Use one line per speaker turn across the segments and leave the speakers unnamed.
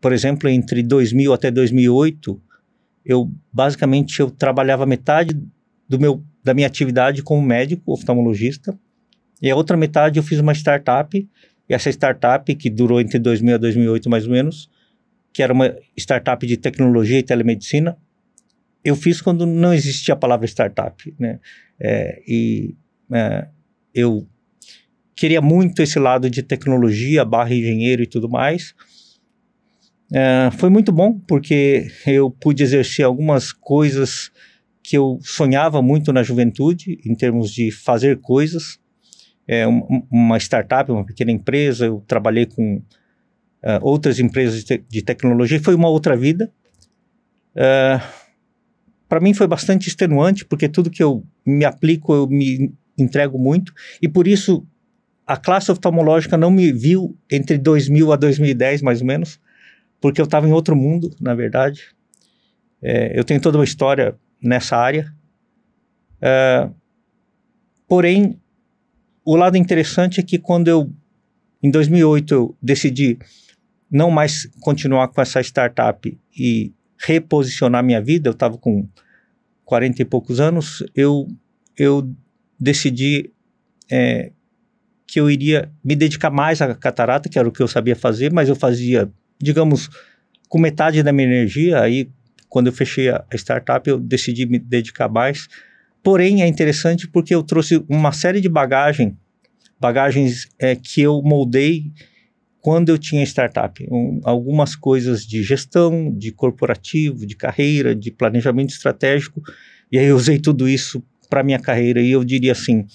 Por exemplo, entre 2000 até 2008, eu basicamente eu trabalhava metade do meu da minha atividade como médico oftalmologista e a outra metade eu fiz uma startup e essa startup que durou entre 2000 a 2008 mais ou menos, que era uma startup de tecnologia e telemedicina, eu fiz quando não existia a palavra startup, né? É, e é, eu queria muito esse lado de tecnologia, barra engenheiro e tudo mais. É, foi muito bom, porque eu pude exercer algumas coisas que eu sonhava muito na juventude, em termos de fazer coisas. É, um, uma startup, uma pequena empresa, eu trabalhei com uh, outras empresas de, te de, tecnologia, foi uma outra vida. Uh, é, Para mim foi bastante extenuante, porque tudo que eu me aplico, eu me entrego muito, e por isso a classe oftalmológica não me viu entre 2000 a 2010, mais ou menos, porque eu estava em outro mundo, na verdade. É, eu tenho toda uma história nessa área. É, porém, o lado interessante é que quando eu, em 2008, eu decidi não mais continuar com essa startup e reposicionar minha vida, eu estava com 40 e poucos anos, eu, eu decidi é, que eu iria me dedicar mais à catarata, que era o que eu sabia fazer, mas eu fazia digamos, com metade da minha energia, aí quando eu fechei a startup, eu decidi me dedicar mais. Porém, é interessante porque eu trouxe uma série de bagagem, bagagens é, que eu moldei quando eu tinha startup. Um, algumas coisas de gestão, de corporativo, de carreira, de planejamento estratégico. E aí eu usei tudo isso para minha carreira. E eu diria assim,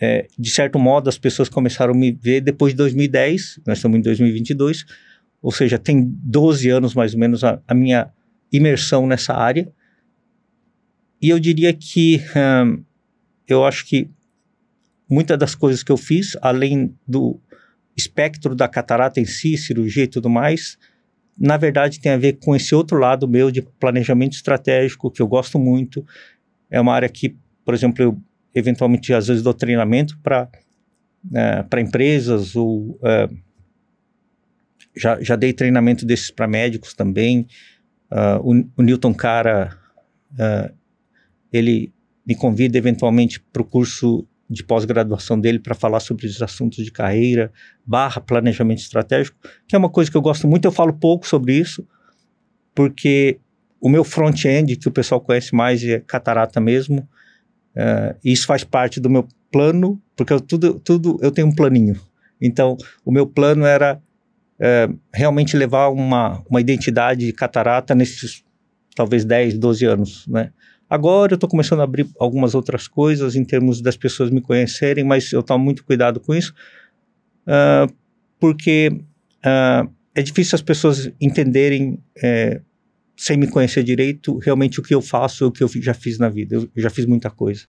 é, de certo modo, as pessoas começaram a me ver depois de 2010, nós estamos em 2022, ou seja, tem 12 anos mais ou menos a, a minha imersão nessa área. E eu diria que hum, eu acho que muitas das coisas que eu fiz, além do espectro da catarata em si, cirurgia e tudo mais, na verdade tem a ver com esse outro lado meu de planejamento estratégico, que eu gosto muito. É uma área que, por exemplo, eu eventualmente às vezes dou treinamento para é, eh, para empresas ou é, já, já dei treinamento desses para médicos também. Uh, o, o, Newton Cara, uh, ele me convida eventualmente para o curso de pós-graduação dele para falar sobre os assuntos de carreira, barra planejamento estratégico, que é uma coisa que eu gosto muito, eu falo pouco sobre isso, porque o meu front-end, que o pessoal conhece mais, é catarata mesmo, uh, isso faz parte do meu plano, porque eu, tudo, tudo eu tenho um planinho. Então, o meu plano era é, realmente levar uma, uma identidade catarata nesses talvez 10, 12 anos, né? Agora eu estou começando a abrir algumas outras coisas em termos das pessoas me conhecerem, mas eu tomo muito cuidado com isso, uh, porque uh, é difícil as pessoas entenderem, é, sem me conhecer direito, realmente o que eu faço, o que eu já fiz na vida. Eu já fiz muita coisa.